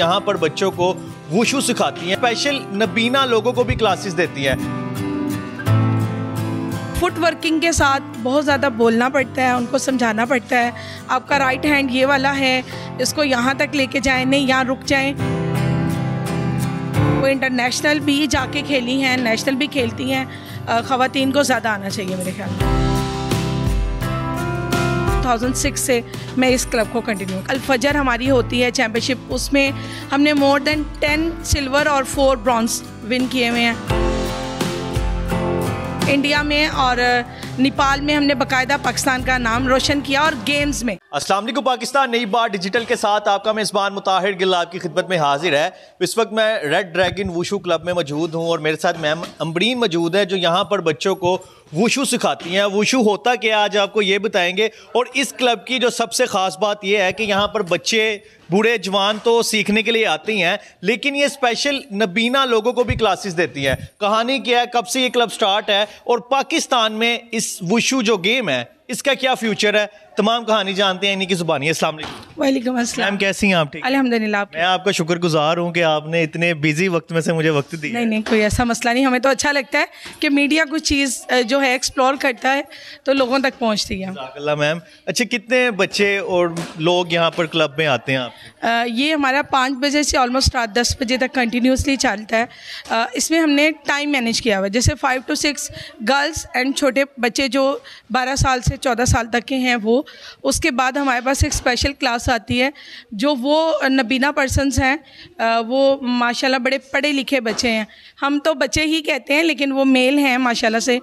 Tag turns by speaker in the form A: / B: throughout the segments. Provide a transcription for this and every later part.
A: यहाँ पर बच्चों को वुशु सिखाती हैं स्पेशल नबीना लोगों को भी क्लासेस देती हैं
B: फुट वर्किंग के साथ बहुत ज़्यादा बोलना पड़ता है उनको समझाना पड़ता है आपका राइट हैंड ये वाला है इसको यहाँ तक लेके जाए नहीं यहाँ रुक जाए वो इंटरनेशनल भी जाके खेली हैं नेशनल भी खेलती हैं खातन को ज़्यादा आना चाहिए मेरे ख्याल में 2006 से मैं इस क्लब को कंटिन्यू अलफजर हमारी होती है चैम्पियनशिप उसमें हमने मोर देन टेन सिल्वर और फोर ब्रॉन्ज विन किए हुए हैं इंडिया में और नेपाल में हमने बाकायदा पाकिस्तान का नाम रोशन किया
A: और गेम्स में असलम पाकिस्तान नई बार डिजिटल के साथ आपका मेज़बान मुताहिर गिल आपकी खिदमत में हाजिर है इस वक्त मैं रेड ड्रैगन वुशू क्लब में मौजूद हूँ और मेरे साथ मैम अम्बरीन मौजूद है जो यहाँ पर बच्चों को वुशू सिखाती हैं वुशू होता क्या आज आपको ये बताएंगे और इस क्लब की जो सबसे ख़ास बात यह है कि यहाँ पर बच्चे बूढ़े जवान तो सीखने के लिए आती हैं लेकिन ये स्पेशल नबीना लोगों को भी क्लासेस देती हैं कहानी क्या है कब से ये क्लब स्टार्ट है और पाकिस्तान में इस वुशू जो गेम है इसका क्या फ्यूचर है तमाम कहानी जानते हैं इनकी जुबानी अस्सलाम वालेकुम अस्सलाम कैसी हैं आप ठीक अल्हम्दुलिल्लाह आप मैं आपका शुक्रगुजार हूँ कि आपने इतने बिजी वक्त में से मुझे वक्त दिया
B: नहीं नहीं कोई ऐसा मसला नहीं हमें तो अच्छा लगता है कि मीडिया कुछ चीज़ जो है एक्सप्लोर करता है तो लोगों तक पहुँचती है
A: मैम अच्छा कितने बच्चे और लोग यहाँ पर क्लब में आते हैं आप
B: ये हमारा पाँच बजे से ऑलमोस्ट रात दस बजे तक कंटिन्यूसली चलता है इसमें हमने टाइम मैनेज किया हुआ जैसे five to six girls and छोटे बच्चे जो बारह साल से चौदह साल तक के हैं वो उसके बाद हमारे पास एक स्पेशल क्लास आती है जो वो नबीना पर्सनस हैं वो माशाल्लाह बड़े पढ़े लिखे बच्चे हैं हम तो बच्चे ही कहते हैं लेकिन वो मेल हैं माशाल्लाह से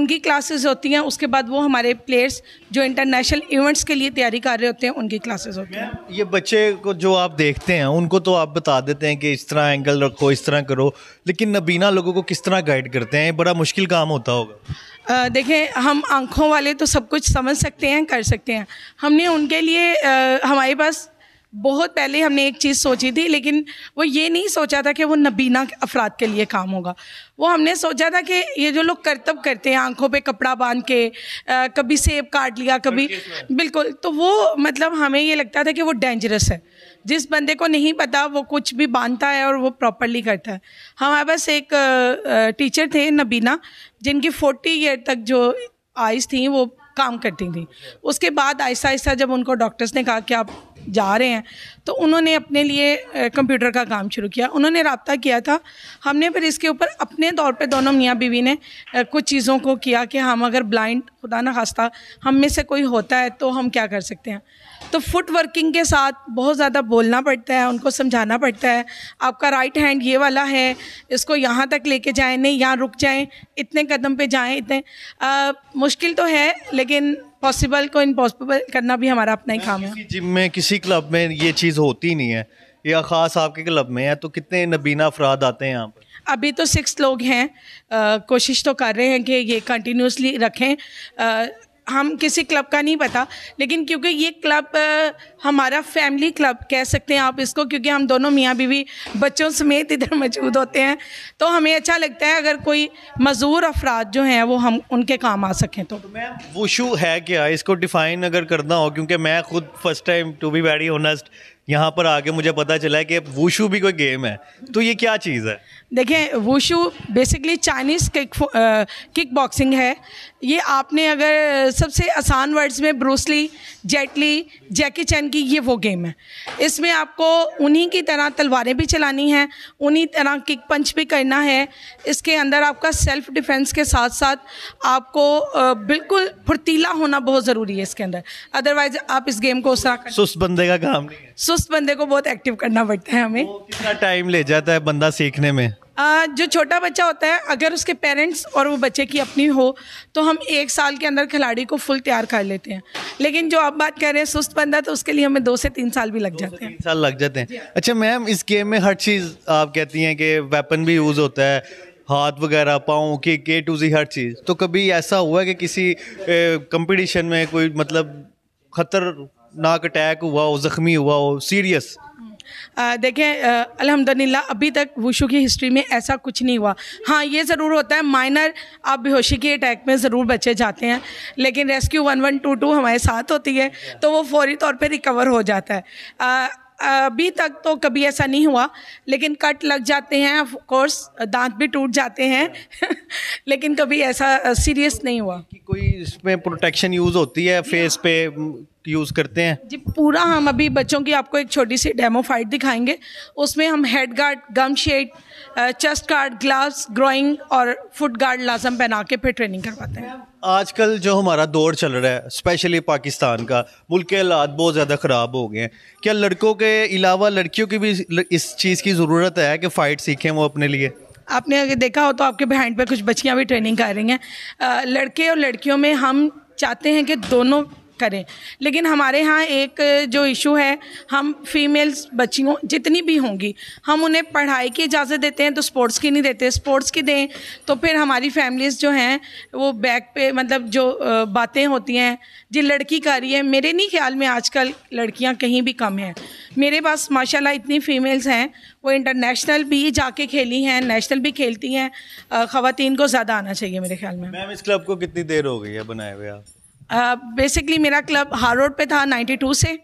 B: उनकी क्लासेस होती हैं उसके बाद वो हमारे प्लेयर्स जो इंटरनेशनल इवेंट्स के लिए तैयारी कर रहे होते हैं उनकी क्लासेज होती हैं
A: ये बच्चे को जो आप देखते हैं उनको तो आप बता देते हैं कि इस तरह एंगल रखो इस तरह करो लेकिन नबीना लोगों को किस तरह गाइड करते हैं बड़ा मुश्किल काम होता होगा
B: देखें हम आंखों वाले तो सबको कुछ समझ सकते हैं कर सकते हैं हमने उनके लिए आ, हमारे पास बहुत पहले हमने एक चीज़ सोची थी लेकिन वो ये नहीं सोचा था कि वो नबीना अफराद के लिए काम होगा वो हमने सोचा था कि ये जो लोग करतब करते हैं आंखों पे कपड़ा बांध के आ, कभी सेब काट लिया कभी बिल्कुल तो वो मतलब हमें ये लगता था कि वो डेंजरस है जिस बंदे को नहीं पता वो कुछ भी बांधता है और वो प्रॉपरली करता है हमारे पास एक टीचर थे नबीना जिनकी फोर्टी ईयर तक जो आइज़ थी वो काम करती थी उसके बाद आहिस्ता आहिस्ता जब उनको डॉक्टर्स ने कहा कि आप जा रहे हैं तो उन्होंने अपने लिए कंप्यूटर का काम शुरू किया उन्होंने रबता किया था हमने फिर इसके ऊपर अपने दौर पे दोनों मियाँ बीवी ने कुछ चीज़ों को किया कि हम अगर ब्लाइंड खुदा ना खास्ता हम में से कोई होता है तो हम क्या कर सकते हैं तो फुट वर्किंग के साथ बहुत ज़्यादा बोलना पड़ता है उनको समझाना पड़ता है आपका राइट हैंड ये वाला है इसको यहाँ तक लेके जाएं नहीं यहाँ रुक जाएं इतने कदम पे जाएं इतने आ, मुश्किल तो है लेकिन पॉसिबल को इम्पॉसिबल करना भी हमारा अपना ही काम है
A: जिम में किसी क्लब में ये चीज़ होती नहीं है या ख़ास आपके क्लब में है तो कितने नबीना अफराद आते हैं यहाँ पर
B: अभी तो सिक्स लोग हैं आ, कोशिश तो कर रहे हैं कि ये कंटिन्यूसली रखें आ, हम किसी क्लब का नहीं पता लेकिन क्योंकि ये क्लब हमारा फैमिली क्लब कह सकते हैं आप इसको क्योंकि हम दोनों मियाँ बीवी बच्चों समेत इधर मौजूद होते हैं तो हमें अच्छा लगता है अगर कोई मज़ूर अफराद जो हैं वो हम उनके काम आ सकें तो, तो मैम
A: वशू है क्या इसको डिफ़ाइन अगर करना हो क्योंकि मैं खुद first time to be very honest यहाँ पर आके मुझे पता चला है कि वुशु भी कोई गेम है तो ये क्या चीज़ है
B: देखिए wushu basically Chinese kick kick boxing है ये आपने अगर सबसे आसान वर्ड्स में ब्रूसली जेटली जैकी चैन की ये वो गेम है इसमें आपको उन्हीं की तरह तलवारें भी चलानी हैं उन्हीं तरह किक पंच भी करना है इसके अंदर आपका सेल्फ डिफेंस के साथ साथ आपको बिल्कुल फुर्तीला होना बहुत ज़रूरी है इसके अंदर अदरवाइज आप इस गेम को उस सुस्त बंदे का काम नहीं है सुस्त बंदे को बहुत एक्टिव करना पड़ता है हमें
A: कितना टाइम ले जाता है बंदा सीखने में
B: जो छोटा बच्चा होता है अगर उसके पेरेंट्स और वो बच्चे की अपनी हो तो हम एक साल के अंदर खिलाड़ी को फुल तैयार कर लेते हैं लेकिन जो आप बात कर रहे हैं सुस्त बंदा तो उसके लिए हमें दो से तीन साल भी लग जाते हैं
A: साल लग जाते हैं अच्छा मैम इस गेम में हर चीज़ आप कहती हैं कि वेपन भी यूज़ होता है हाथ वगैरह पाँव के के टू जी हर चीज़ तो कभी ऐसा हुआ कि किसी कंपटीशन में कोई मतलब ख़तरनाक अटैक हुआ हो जख्मी हुआ हो सीरियस
B: देखें अलहमदिल्ला अभी तक वुशु की हिस्ट्री में ऐसा कुछ नहीं हुआ हाँ ये ज़रूर होता है माइनर आप बेहोशी के अटैक में ज़रूर बचे जाते हैं लेकिन rescue one one two two हमारे साथ होती है तो वो फौरी तौर पर रिकवर हो जाता है आ, अभी तक तो कभी ऐसा नहीं हुआ लेकिन कट लग जाते हैं ऑफ कोर्स दांत भी टूट जाते हैं लेकिन कभी ऐसा सीरियस नहीं हुआ
A: कोई इसमें प्रोटेक्शन यूज़ होती है फेस पे यूज़ करते हैं
B: जी पूरा हम अभी बच्चों की आपको एक छोटी सी डेमो फाइट दिखाएंगे उसमें हम head guard gum shield chest guard gloves groin और फुट गार्ड लाजम पहना के फिर ट्रेनिंग करवाते हैं
A: आजकल जो हमारा दौर चल रहा है स्पेशली पाकिस्तान का मुल्क के हालात बहुत ज़्यादा ख़राब हो गए हैं क्या लड़कों के अलावा लड़कियों की भी इस चीज़ की ज़रूरत है कि फ़ाइट सीखें वो अपने लिए
B: आपने अगर देखा हो तो आपके बिहाइंड पर कुछ बच्चियाँ भी ट्रेनिंग कर रही हैं लड़के और लड़कियों में हम चाहते हैं कि दोनों करें लेकिन हमारे यहाँ एक जो इशू है हम फीमेल्स बच्चियों जितनी भी होंगी हम उन्हें पढ़ाई की इजाज़त देते हैं तो स्पोर्ट्स की नहीं देते स्पोर्ट्स की दें तो फिर हमारी फैमिलीज़ जो हैं वो बैक पे मतलब जो बातें होती हैं जी लड़की कर रही है मेरे नहीं ख्याल में आजकल लड़कियाँ कहीं भी कम हैं मेरे पास माशाला इतनी फ़ीमेल्स हैं वो इंटरनेशनल भी जाके खेली हैं नेशनल भी खेलती हैं ख़वान को ज़्यादा आना चाहिए
A: मेरे ख्याल में मैम इस क्लब को कितनी देर हो गई है बनाए हुए आप
B: बेसिकली uh, मेरा क्लब हार रोड पे था 92 से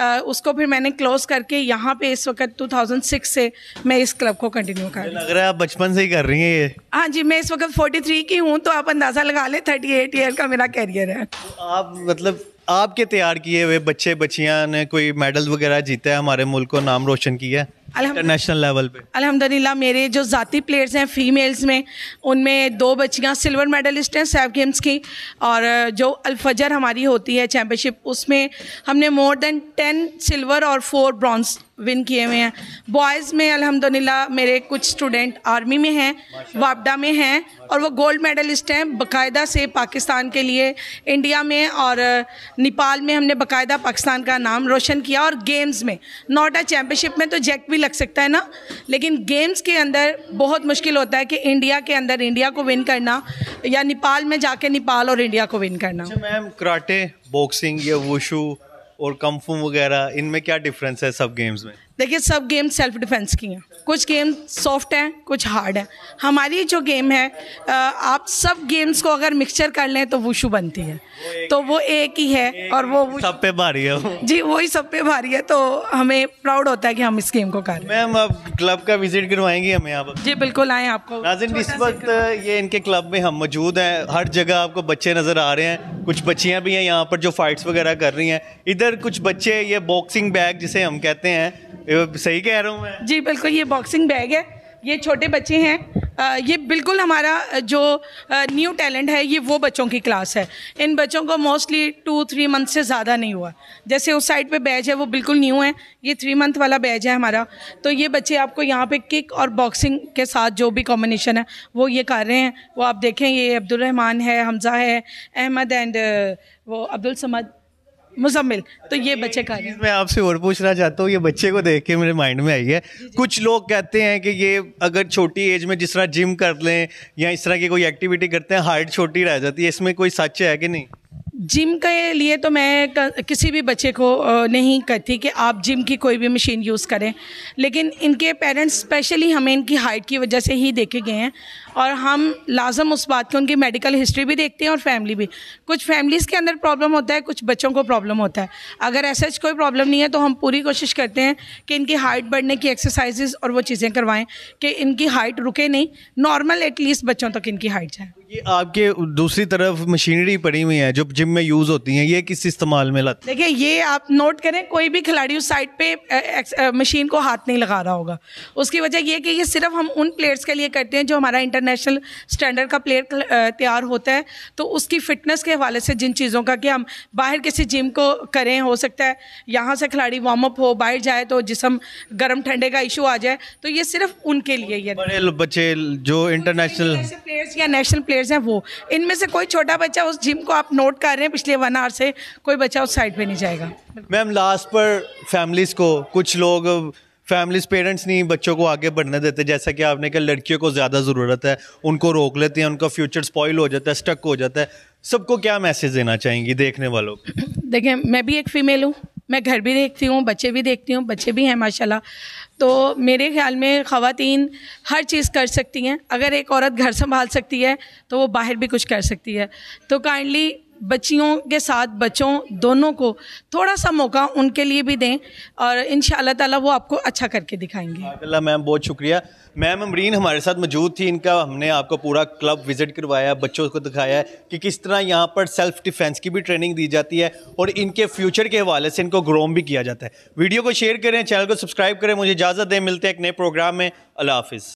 B: uh, उसको फिर मैंने क्लोज करके यहाँ पे इस वक्त 2006 से मैं इस क्लब को कंटिन्यू कर रही लग
A: रहा है आप बचपन से ही कर रही हैं ये
B: हाँ जी मैं इस वक्त 43 की हूँ तो आप अंदाज़ा लगा ले 38 ईयर का मेरा कैरियर है तो
A: आप मतलब आपके तैयार किए हुए बच्चे बच्चियाँ ने कोई मेडल वगैरह जीता है हमारे मुल्क को नाम रोशन किया है इंटरनेशनल लेवल पे
B: अलहमदिल्ला मेरे जो ज़ाती प्लेयर्स हैं फीमेल्स में उनमें दो बच्चियां सिल्वर मेडलिस्ट हैं सेव गेम्स की और जो अलफजर हमारी होती है चैम्पियनशिप उसमें हमने मोर देन टेन सिल्वर और फोर ब्रॉन्ज विन किए हुए हैं बॉयज़ में अलहमदिल्ला मेरे कुछ स्टूडेंट आर्मी में हैं वापडा में हैं और वो गोल्ड मेडलिस्ट हैं बाकायदा से पाकिस्तान के लिए इंडिया में और नेपाल में हमने बाकायदा पाकिस्तान का नाम रोशन किया और गेम्स में नोटा चैम्पियनशिप में तो जैकविल लग सकता है ना लेकिन गेम्स के अंदर बहुत मुश्किल होता है कि इंडिया के अंदर इंडिया को विन करना या नेपाल में जाके नेपाल और इंडिया को विन करना अच्छा मैम
A: कराटे बॉक्सिंग या वुशू और कम्फू वगैरह इनमें क्या डिफरेंस है सब गेम्स में
B: देखिए सब गेम सेल्फ डिफेंस की हैं कुछ गेम सॉफ्ट हैं कुछ हार्ड हैं हमारी जो गेम है आप सब गेम्स को अगर मिक्सचर कर लें तो वुशु बनती है तो वो एक ही है और वो
A: सब पे भारी है
B: जी वही सब पे भारी है तो हमें प्राउड होता है कि हम इस गेम को कर मैम आप
A: क्लब का विजिट करवाएंगे हमें आप जी बिल्कुल आए आपको इस वक्त ये इनके क्लब में हम मौजूद हैं हर जगह आपको बच्चे नज़र आ रहे हैं कुछ बच्चियाँ भी हैं यहाँ पर जो फाइट्स वगैरह कर रही हैं इधर कुछ बच्चे ये बॉक्सिंग बैग जिसे हम कहते हैं सही कह रहा हूँ मैं जी बिल्कुल
B: ये बॉक्सिंग बैग है ये छोटे बच्चे हैं आ, ये बिल्कुल हमारा जो न्यू टैलेंट है ये वो बच्चों की क्लास है इन बच्चों को मोस्टली टू थ्री मंथ से ज़्यादा नहीं हुआ जैसे उस साइड पे बैच है वो बिल्कुल न्यू है ये थ्री मंथ वाला बैच है हमारा तो ये बच्चे आपको यहाँ पे किक और बॉक्सिंग के साथ जो भी कॉम्बिनेशन है वो ये कर रहे हैं वो आप देखें ये अब्दुलरहमान है हमज़ा है अहमद एंड वो अब्दुल समद मुजम्मिल तो ये बच्चे का
A: मैं आपसे और पूछना चाहता हूँ ये बच्चे को देख के मेरे माइंड में आई है कुछ लोग कहते हैं कि ये अगर छोटी एज में जिस तरह जिम कर लें या इस तरह की कोई एक्टिविटी करते हैं हाइट छोटी रह जाती है इसमें कोई सच है कि नहीं
B: जिम के लिए तो मैं किसी भी बच्चे को नहीं कहती कि आप जिम की कोई भी मशीन यूज़ करें लेकिन इनके पेरेंट्स स्पेशली हमें इनकी हाइट की वजह से ही देखे गए हैं और हम लाजम उस बात की उनकी मेडिकल हिस्ट्री भी देखते हैं और फैमिली भी कुछ फैमिलीज़ के अंदर प्रॉब्लम होता है कुछ बच्चों को प्रॉब्लम होता है अगर ऐसा कोई प्रॉब्लम नहीं है तो हम पूरी कोशिश करते हैं कि इनकी हाइट बढ़ने की एक्सरसाइजेज और वो चीज़ें करवाएं कि इनकी हाइट रुके नहीं नॉर्मल एटलीस्ट बच्चों तक इनकी हाइट जाए
A: ये आपके दूसरी तरफ मशीनरी पड़ी हुई है जो जिम में यूज़ होती हैं ये किस इस्तेमाल में लाते
B: देखिए ये आप नोट करें कोई भी खिलाड़ी उस साइड पे मशीन को हाथ नहीं लगा रहा होगा उसकी वजह यह कि ये सिर्फ हम उन प्लेयर्स के लिए करते हैं जो हमारा इंटर इंटरनेशनल स्टैंडर्ड का प्लेयर uh, तैयार होता है तो उसकी फिटनेस के हवाले से जिन चीज़ों का कि हम बाहर किसी जिम को करें हो सकता है यहाँ से खिलाड़ी वार्म अप हो बाहर जाए तो जिसम गर्म ठंडे का इशू आ जाए तो ये सिर्फ उनके लिए ही है
A: बच्चे जो इंटरनेशनल
B: प्लेयर्स या नेशनल प्लेयर्स हैं वो इनमें से कोई छोटा बच्चा उस जिम को आप नोट कर रहे हैं पिछले वन आवर से कोई बच्चा उस साइड पर नहीं जाएगा
A: मैम लास्ट पर फैमिलीज़ को कुछ लोग फैमिलीज पेरेंट्स नहीं बच्चों को आगे बढ़ने देते जैसा कि आपने कहा लड़कियों को ज़्यादा ज़रूरत है उनको रोक लेते हैं उनका फ्यूचर स्पॉइल हो जाता है स्टक हो जाता है सबको क्या मैसेज देना चाहेंगी देखने वालों को
B: देखें मैं भी एक फ़ीमेल हूँ मैं घर भी देखती हूँ बच्चे भी देखती हूँ बच्चे भी हैं माशाल्लाह तो मेरे ख्याल में ख़वातीन हर चीज़ कर सकती हैं अगर एक औरत घर संभाल सकती है तो वो बाहर भी कुछ कर सकती है तो काइंडली बच्चियों के साथ बच्चों दोनों को थोड़ा सा मौका उनके लिए भी दें और इन ताला वो आपको अच्छा करके दिखाएंगे
A: मैम बहुत शुक्रिया मैम अमरीन हमारे साथ मौजूद थी इनका हमने आपको पूरा क्लब विज़िट करवाया बच्चों को दिखाया है कि किस तरह यहाँ पर सेल्फ डिफेंस की भी ट्रेनिंग दी जाती है और इनके फ्यूचर के हवाले से इनको ग्रोम भी किया जाता है वीडियो को शेयर करें चैनल को सब्सक्राइब करें मुझे इजाज़त दें मिलते हैं एक नए प्रोग्राम में अल्लाह हाफिज़